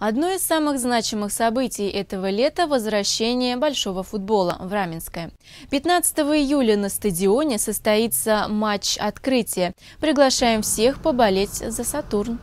Одно из самых значимых событий этого лета – возвращение большого футбола в Раменское. 15 июля на стадионе состоится матч открытия. Приглашаем всех поболеть за «Сатурн».